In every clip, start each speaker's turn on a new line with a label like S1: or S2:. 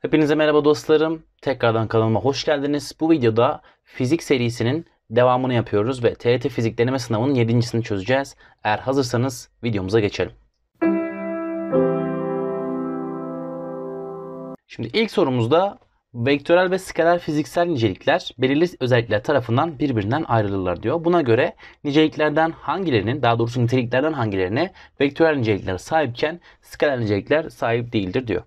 S1: Hepinize merhaba dostlarım. Tekrardan kanalıma hoş geldiniz. Bu videoda fizik serisinin devamını yapıyoruz ve TET fizik deneme sınavının 7.sini çözeceğiz. Eğer hazırsanız videomuza geçelim. Şimdi ilk sorumuzda Vektörel ve skaler fiziksel nicelikler belirli özellikler tarafından birbirinden ayrılırlar diyor. Buna göre niceliklerden hangilerinin daha doğrusu niteliklerden hangilerine vektörel nicelikler sahipken skaler nicelikler sahip değildir diyor.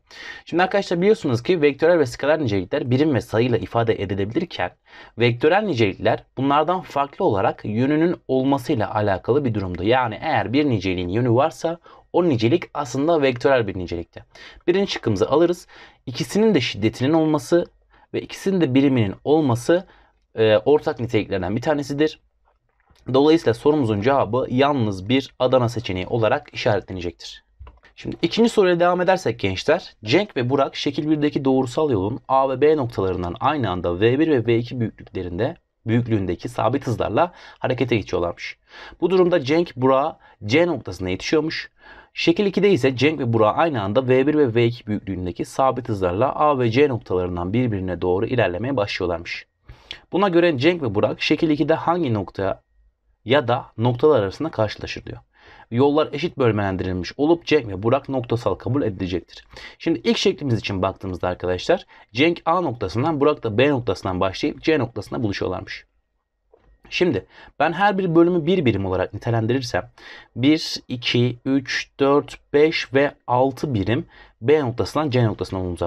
S1: Şimdi arkadaşlar biliyorsunuz ki vektörel ve skaler nicelikler birim ve sayıyla ifade edilebilirken vektörel nicelikler bunlardan farklı olarak yönünün olmasıyla alakalı bir durumda. Yani eğer bir niceliğin yönü varsa o nicelik aslında vektörel bir nicelikte. Birinci şıkkımızı alırız. İkisinin de şiddetinin olması ve ikisinin de biriminin olması e, ortak niteliklerden bir tanesidir. Dolayısıyla sorumuzun cevabı yalnız bir Adana seçeneği olarak işaretlenecektir. Şimdi ikinci soruya devam edersek gençler. Cenk ve Burak şekil 1'deki doğrusal yolun A ve B noktalarından aynı anda V1 ve V2 büyüklüklerinde büyüklüğündeki sabit hızlarla harekete geçiyorlarmış. Bu durumda Cenk Burak'a C noktasına yetişiyormuş. Şekil 2'de ise Cenk ve Burak aynı anda V1 ve V2 büyüklüğündeki sabit hızlarla A ve C noktalarından birbirine doğru ilerlemeye başlıyorlarmış. Buna göre Cenk ve Burak şekil 2'de hangi noktaya ya da noktalar arasında karşılaşır diyor. Yollar eşit bölmelendirilmiş olup Cenk ve Burak noktasal kabul edilecektir. Şimdi ilk şeklimiz için baktığımızda arkadaşlar Cenk A noktasından Burak da B noktasından başlayıp C noktasına buluşuyorlarmış. Şimdi ben her bir bölümü bir birim olarak nitelendirirsem 1, 2, 3, 4, 5 ve 6 birim B noktasından C noktasından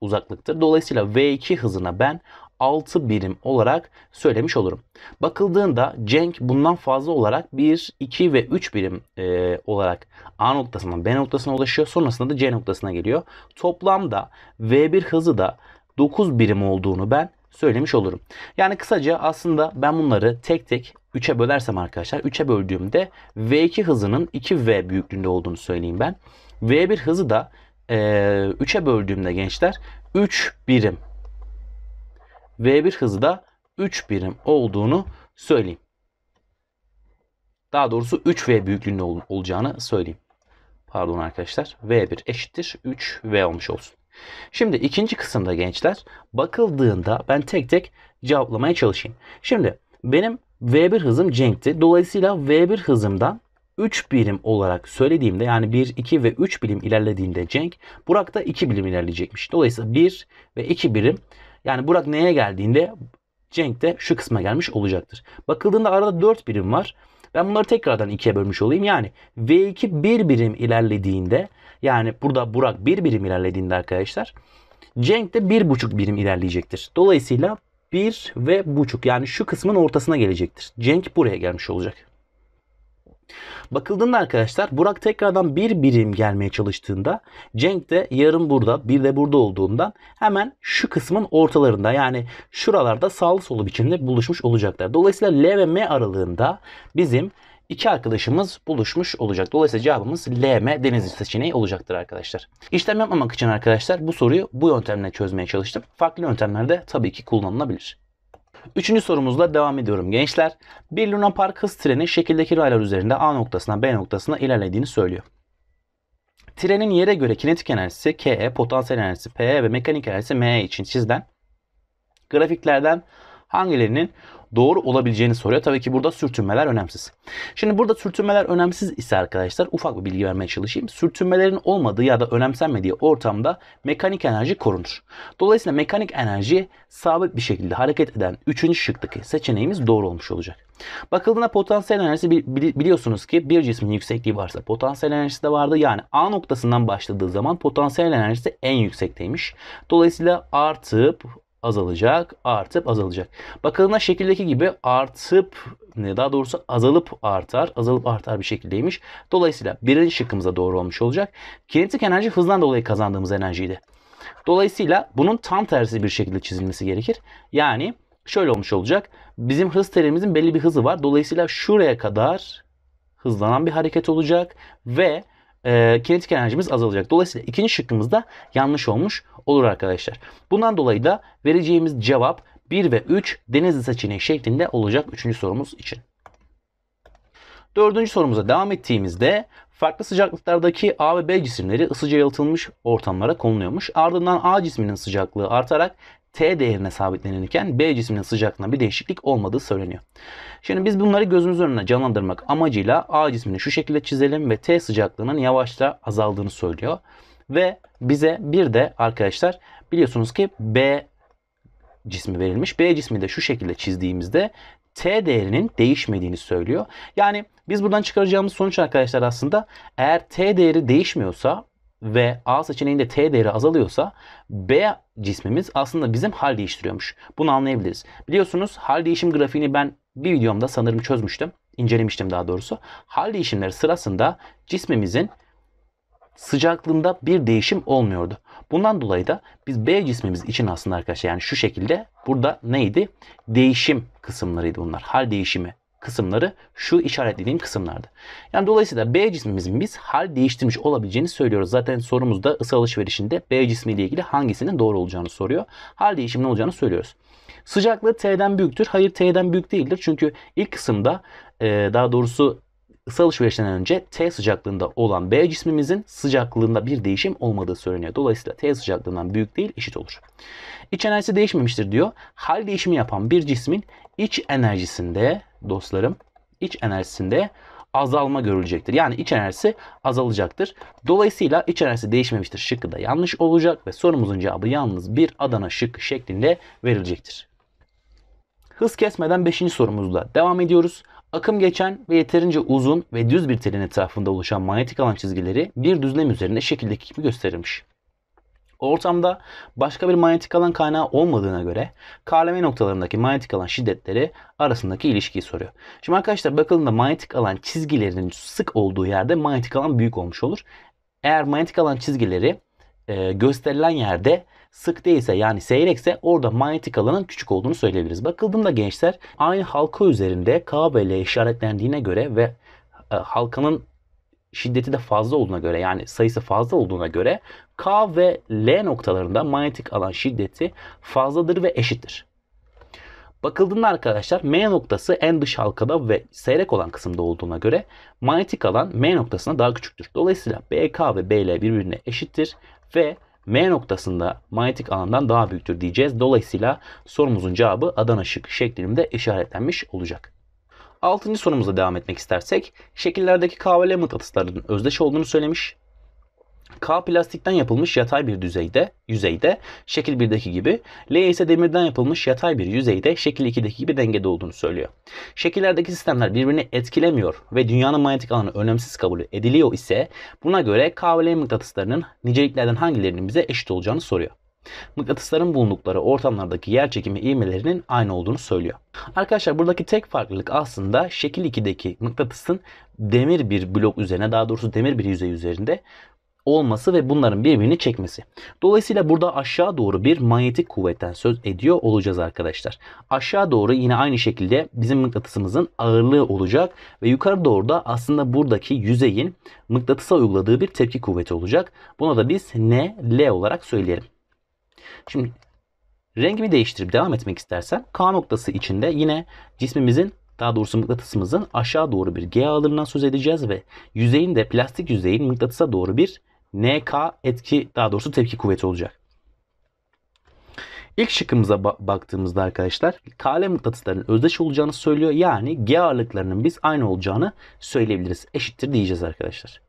S1: uzaklıktır. Dolayısıyla V2 hızına ben 6 birim olarak söylemiş olurum. Bakıldığında Cenk bundan fazla olarak 1, 2 ve 3 birim e, olarak A noktasından B noktasına ulaşıyor. Sonrasında da C noktasına geliyor. Toplamda V1 hızı da 9 birim olduğunu ben söylemiş olurum. Yani kısaca aslında ben bunları tek tek 3'e bölersem arkadaşlar 3'e böldüğümde V2 hızının 2V büyüklüğünde olduğunu söyleyeyim ben. V1 hızı da e, 3'e böldüğümde gençler 3 birim. V1 hızı da 3 birim olduğunu söyleyeyim. Daha doğrusu 3V büyüklüğünde ol, olacağını söyleyeyim. Pardon arkadaşlar. V1 eşittir 3V olmuş olsun. Şimdi ikinci kısımda gençler bakıldığında ben tek tek cevaplamaya çalışayım. Şimdi benim V1 hızım Cenk'ti. Dolayısıyla V1 hızımdan 3 birim olarak söylediğimde yani 1, 2 ve 3 birim ilerlediğinde Cenk Burak da 2 birim ilerleyecekmiş. Dolayısıyla 1 ve 2 birim yani Burak neye geldiğinde Cenk de şu kısma gelmiş olacaktır. Bakıldığında arada 4 birim var. Ben bunları tekrardan 2'ye bölmüş olayım. Yani V2 1 birim ilerlediğinde yani burada Burak 1 bir birim ilerlediğinde arkadaşlar Cenk de 1,5 birim ilerleyecektir. Dolayısıyla 1 ve buçuk yani şu kısmın ortasına gelecektir. Cenk buraya gelmiş olacak. Bakıldığında arkadaşlar Burak tekrardan bir birim gelmeye çalıştığında Cenk de yarım burada bir de burada olduğundan hemen şu kısmın ortalarında yani şuralarda sağlı solu biçimde buluşmuş olacaklar. Dolayısıyla L ve M aralığında bizim iki arkadaşımız buluşmuş olacak. Dolayısıyla cevabımız LM Denizli seçeneği olacaktır arkadaşlar. İşlem yapmamak için arkadaşlar bu soruyu bu yöntemle çözmeye çalıştım. Farklı yöntemler de tabii ki kullanılabilir. Üçüncü sorumuzla devam ediyorum gençler. Bir Luna Park hız treni şekildeki raylar üzerinde A noktasına B noktasına ilerlediğini söylüyor. Trenin yere göre kinetik enerjisi KE, potansiyel enerjisi PE ve mekanik enerjisi ME için çizilen grafiklerden hangilerinin doğru olabileceğini soruyor. Tabii ki burada sürtünmeler önemsiz. Şimdi burada sürtünmeler önemsiz ise arkadaşlar ufak bir bilgi vermeye çalışayım. Sürtünmelerin olmadığı ya da önemsenmediği ortamda mekanik enerji korunur. Dolayısıyla mekanik enerji sabit bir şekilde hareket eden 3. şıktaki seçeneğimiz doğru olmuş olacak. Bakıldığında potansiyel enerjisi biliyorsunuz ki bir cismin yüksekliği varsa potansiyel enerjisi de vardı. Yani A noktasından başladığı zaman potansiyel enerjisi en yüksekteymiş. Dolayısıyla artıp azalacak, artıp azalacak. Bakıldığında şekildeki gibi artıp ne daha doğrusu azalıp artar, azalıp artar bir şekildeymiş. Dolayısıyla birinci şıkkımıza doğru olmuş olacak. Kinetik enerji hızdan dolayı kazandığımız enerjiydi. Dolayısıyla bunun tam tersi bir şekilde çizilmesi gerekir. Yani şöyle olmuş olacak. Bizim hız terimizin belli bir hızı var. Dolayısıyla şuraya kadar hızlanan bir hareket olacak ve e, kinetik enerjimiz azalacak. Dolayısıyla ikinci şıkkımız da yanlış olmuş olur arkadaşlar. Bundan dolayı da vereceğimiz cevap 1 ve 3 denizli seçeneği şeklinde olacak 3. sorumuz için. Dördüncü sorumuza devam ettiğimizde farklı sıcaklıklardaki A ve B cisimleri ısıca yalıtılmış ortamlara konuluyormuş. Ardından A cisminin sıcaklığı artarak T değerine sabitlenirken B cisminin sıcaklığında bir değişiklik olmadığı söyleniyor. Şimdi biz bunları gözümüz önüne canlandırmak amacıyla A cismini şu şekilde çizelim ve T sıcaklığının yavaşça azaldığını söylüyor. Ve bize bir de arkadaşlar biliyorsunuz ki B cismi verilmiş. B cismi de şu şekilde çizdiğimizde T değerinin değişmediğini söylüyor. Yani biz buradan çıkaracağımız sonuç arkadaşlar aslında eğer T değeri değişmiyorsa ve A seçeneğinde T değeri azalıyorsa B cismimiz aslında bizim hal değiştiriyormuş. Bunu anlayabiliriz. Biliyorsunuz hal değişim grafiğini ben bir videomda sanırım çözmüştüm. incelemiştim daha doğrusu. Hal değişimleri sırasında cismimizin sıcaklığında bir değişim olmuyordu. Bundan dolayı da biz B cismimiz için aslında arkadaşlar yani şu şekilde burada neydi? Değişim kısımlarıydı bunlar. Hal değişimi kısımları şu işaretlediğim kısımlardı. Yani dolayısıyla B cismimizin biz hal değiştirmiş olabileceğini söylüyoruz. Zaten sorumuzda ısı alışverişinde B cismiyle ilgili hangisinin doğru olacağını soruyor. Hal değişiminin olacağını söylüyoruz. Sıcaklığı T'den büyüktür. Hayır T'den büyük değildir. Çünkü ilk kısımda e, daha doğrusu ısı alışverişinden önce T sıcaklığında olan B cismimizin sıcaklığında bir değişim olmadığı söyleniyor. Dolayısıyla T sıcaklığından büyük değil eşit olur. İç enerjisi değişmemiştir diyor. Hal değişimi yapan bir cismin iç enerjisinde dostlarım iç enerjisinde azalma görülecektir. Yani iç enerjisi azalacaktır. Dolayısıyla iç enerjisi değişmemiştir şıkkı da yanlış olacak ve sorumuzun cevabı yalnız bir Adana şıkkı şeklinde verilecektir. Hız kesmeden 5. sorumuzla devam ediyoruz. Akım geçen ve yeterince uzun ve düz bir telin etrafında oluşan manyetik alan çizgileri bir düzlem üzerinde şekildeki gibi gösterilmiş. Ortamda başka bir manyetik alan kaynağı olmadığına göre KLM noktalarındaki manyetik alan şiddetleri arasındaki ilişkiyi soruyor. Şimdi arkadaşlar bakıldığında manyetik alan çizgilerinin sık olduğu yerde manyetik alan büyük olmuş olur. Eğer manyetik alan çizgileri e, gösterilen yerde sık değilse yani seyrekse orada manyetik alanın küçük olduğunu söyleyebiliriz. Bakıldığında gençler aynı halka üzerinde K ve L işaretlendiğine göre ve e, halkanın şiddeti de fazla olduğuna göre yani sayısı fazla olduğuna göre K ve L noktalarında manyetik alan şiddeti fazladır ve eşittir. Bakıldığında arkadaşlar M noktası en dış halkada ve seyrek olan kısımda olduğuna göre manyetik alan M noktasına daha küçüktür. Dolayısıyla BK ve BL birbirine eşittir ve M noktasında manyetik alandan daha büyüktür diyeceğiz. Dolayısıyla sorumuzun cevabı Adana şık şeklinde işaretlenmiş olacak. Altıncı sorumuza devam etmek istersek şekillerdeki K ve L mıknatıslarının özdeş olduğunu söylemiş. K plastikten yapılmış yatay bir düzeyde, yüzeyde şekil 1'deki gibi, L ise demirden yapılmış yatay bir yüzeyde şekil 2'deki gibi dengede olduğunu söylüyor. Şekillerdeki sistemler birbirini etkilemiyor ve dünyanın manyetik alanı önemsiz kabul ediliyor ise buna göre K ve L mıknatıslarının niceliklerden hangilerinin bize eşit olacağını soruyor. Mıknatısların bulundukları ortamlardaki yer çekimi ivmelerinin aynı olduğunu söylüyor. Arkadaşlar buradaki tek farklılık aslında şekil 2'deki mıknatısın demir bir blok üzerine daha doğrusu demir bir yüzey üzerinde olması ve bunların birbirini çekmesi. Dolayısıyla burada aşağı doğru bir manyetik kuvvetten söz ediyor olacağız arkadaşlar. Aşağı doğru yine aynı şekilde bizim mıknatısımızın ağırlığı olacak ve yukarı doğru da aslında buradaki yüzeyin mıknatısa uyguladığı bir tepki kuvveti olacak. Buna da biz NL olarak söyleyelim. Şimdi rengimi değiştirip devam etmek istersem K noktası içinde yine cismimizin daha doğrusu mıknatısımızın aşağı doğru bir G ağırlığından söz edeceğiz ve yüzeyin de plastik yüzeyin mıknatısa doğru bir NK etki daha doğrusu tepki kuvveti olacak. İlk şıkkımıza ba- baktığımızda arkadaşlar KL mıknatısların özdeş olacağını söylüyor. Yani G ağırlıklarının biz aynı olacağını söyleyebiliriz. Eşittir diyeceğiz arkadaşlar.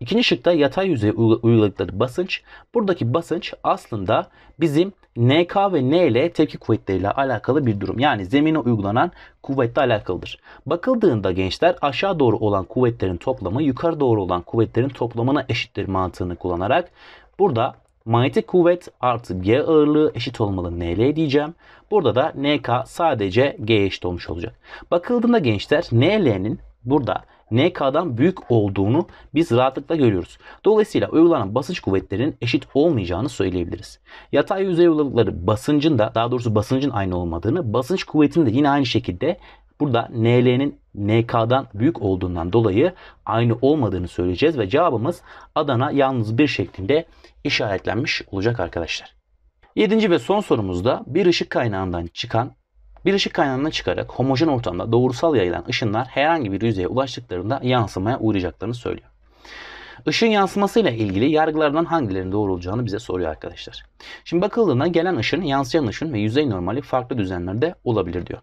S1: İkinci şıkta yatay yüzeye uyguladıkları basınç. Buradaki basınç aslında bizim NK ve NL tepki kuvvetleriyle alakalı bir durum. Yani zemine uygulanan kuvvetle alakalıdır. Bakıldığında gençler aşağı doğru olan kuvvetlerin toplamı yukarı doğru olan kuvvetlerin toplamına eşittir mantığını kullanarak burada manyetik kuvvet artı G ağırlığı eşit olmalı NL diyeceğim. Burada da NK sadece G eşit olmuş olacak. Bakıldığında gençler NL'nin burada NK'dan büyük olduğunu biz rahatlıkla görüyoruz. Dolayısıyla uygulanan basınç kuvvetlerinin eşit olmayacağını söyleyebiliriz. Yatay yüzey uyguladıkları basıncın da daha doğrusu basıncın aynı olmadığını, basınç kuvvetinin de yine aynı şekilde burada NL'nin NK'dan büyük olduğundan dolayı aynı olmadığını söyleyeceğiz ve cevabımız Adana yalnız bir şeklinde işaretlenmiş olacak arkadaşlar. Yedinci ve son sorumuzda bir ışık kaynağından çıkan bir ışık kaynağından çıkarak homojen ortamda doğrusal yayılan ışınlar herhangi bir yüzeye ulaştıklarında yansımaya uğrayacaklarını söylüyor. Işığın yansımasıyla ilgili yargılardan hangilerinin doğru olacağını bize soruyor arkadaşlar. Şimdi bakıldığında gelen ışın, yansıyan ışın ve yüzey normali farklı düzenlerde olabilir diyor.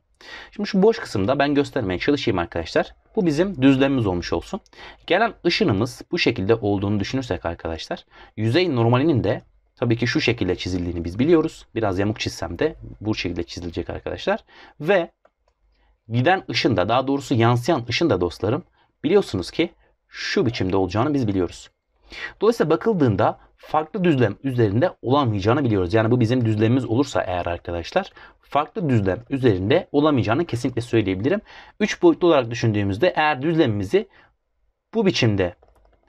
S1: Şimdi şu boş kısımda ben göstermeye çalışayım arkadaşlar. Bu bizim düzlemimiz olmuş olsun. Gelen ışınımız bu şekilde olduğunu düşünürsek arkadaşlar yüzey normalinin de Tabii ki şu şekilde çizildiğini biz biliyoruz. Biraz yamuk çizsem de bu şekilde çizilecek arkadaşlar. Ve giden ışın da daha doğrusu yansıyan ışın da dostlarım biliyorsunuz ki şu biçimde olacağını biz biliyoruz. Dolayısıyla bakıldığında farklı düzlem üzerinde olamayacağını biliyoruz. Yani bu bizim düzlemimiz olursa eğer arkadaşlar farklı düzlem üzerinde olamayacağını kesinlikle söyleyebilirim. 3 boyutlu olarak düşündüğümüzde eğer düzlemimizi bu biçimde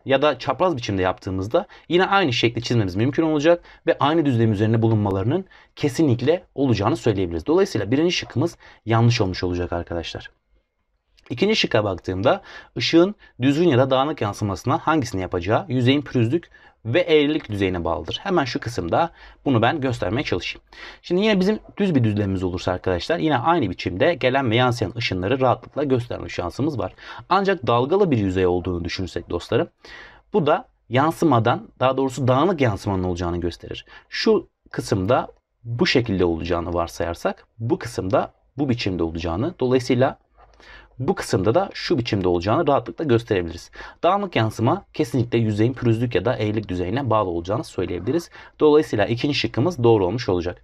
S1: ya da çapraz biçimde yaptığımızda yine aynı şekli çizmemiz mümkün olacak ve aynı düzlem üzerine bulunmalarının kesinlikle olacağını söyleyebiliriz. Dolayısıyla birinci şıkkımız yanlış olmuş olacak arkadaşlar. İkinci şıkka baktığımda ışığın düzgün ya da dağınık yansımasına hangisini yapacağı yüzeyin pürüzlük ve eğrilik düzeyine bağlıdır. Hemen şu kısımda bunu ben göstermeye çalışayım. Şimdi yine bizim düz bir düzlemimiz olursa arkadaşlar yine aynı biçimde gelen ve yansıyan ışınları rahatlıkla gösterme şansımız var. Ancak dalgalı bir yüzey olduğunu düşünürsek dostlarım bu da yansımadan daha doğrusu dağınık yansımanın olacağını gösterir. Şu kısımda bu şekilde olacağını varsayarsak bu kısımda bu biçimde olacağını dolayısıyla bu kısımda da şu biçimde olacağını rahatlıkla gösterebiliriz. Dağınık yansıma kesinlikle yüzeyin pürüzlük ya da eğilik düzeyine bağlı olacağını söyleyebiliriz. Dolayısıyla ikinci şıkkımız doğru olmuş olacak.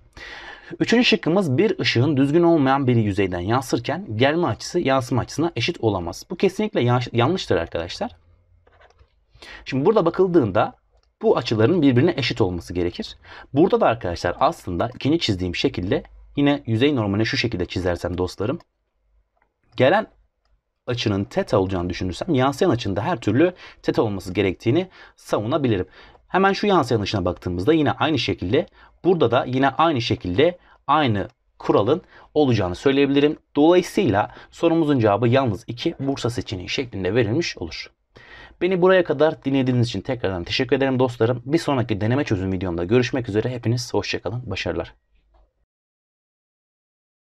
S1: Üçüncü şıkkımız bir ışığın düzgün olmayan bir yüzeyden yansırken gelme açısı yansıma açısına eşit olamaz. Bu kesinlikle yanlıştır arkadaşlar. Şimdi burada bakıldığında bu açıların birbirine eşit olması gerekir. Burada da arkadaşlar aslında ikinci çizdiğim şekilde yine yüzey normalini şu şekilde çizersem dostlarım. Gelen açının teta olacağını düşünürsem yansıyan açında her türlü teta olması gerektiğini savunabilirim. Hemen şu yansıyan açına baktığımızda yine aynı şekilde burada da yine aynı şekilde aynı kuralın olacağını söyleyebilirim. Dolayısıyla sorumuzun cevabı yalnız 2 Bursa seçeneği şeklinde verilmiş olur. Beni buraya kadar dinlediğiniz için tekrardan teşekkür ederim dostlarım. Bir sonraki deneme çözüm videomda görüşmek üzere. Hepiniz hoşçakalın. Başarılar.